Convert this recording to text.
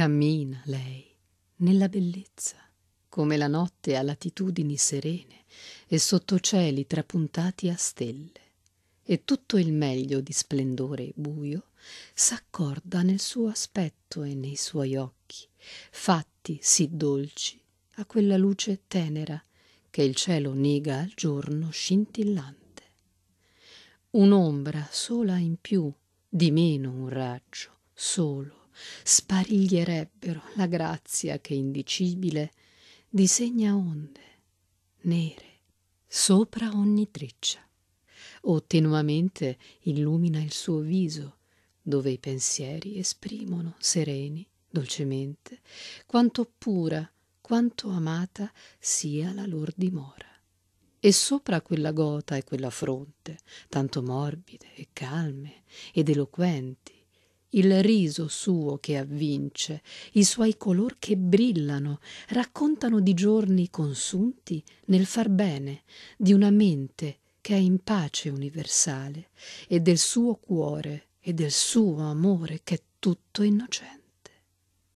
Cammina lei nella bellezza, come la notte a latitudini serene e sotto cieli trapuntati a stelle, e tutto il meglio di splendore buio s'accorda nel suo aspetto e nei suoi occhi, fatti sì dolci a quella luce tenera che il cielo nega al giorno scintillante. Un'ombra sola in più, di meno un raggio, solo spariglierebbero la grazia che indicibile disegna onde nere sopra ogni treccia o tenuamente illumina il suo viso dove i pensieri esprimono sereni dolcemente quanto pura quanto amata sia la lor dimora e sopra quella gota e quella fronte tanto morbide e calme ed eloquenti il riso suo che avvince, i suoi color che brillano, raccontano di giorni consunti nel far bene, di una mente che è in pace universale e del suo cuore e del suo amore che è tutto innocente.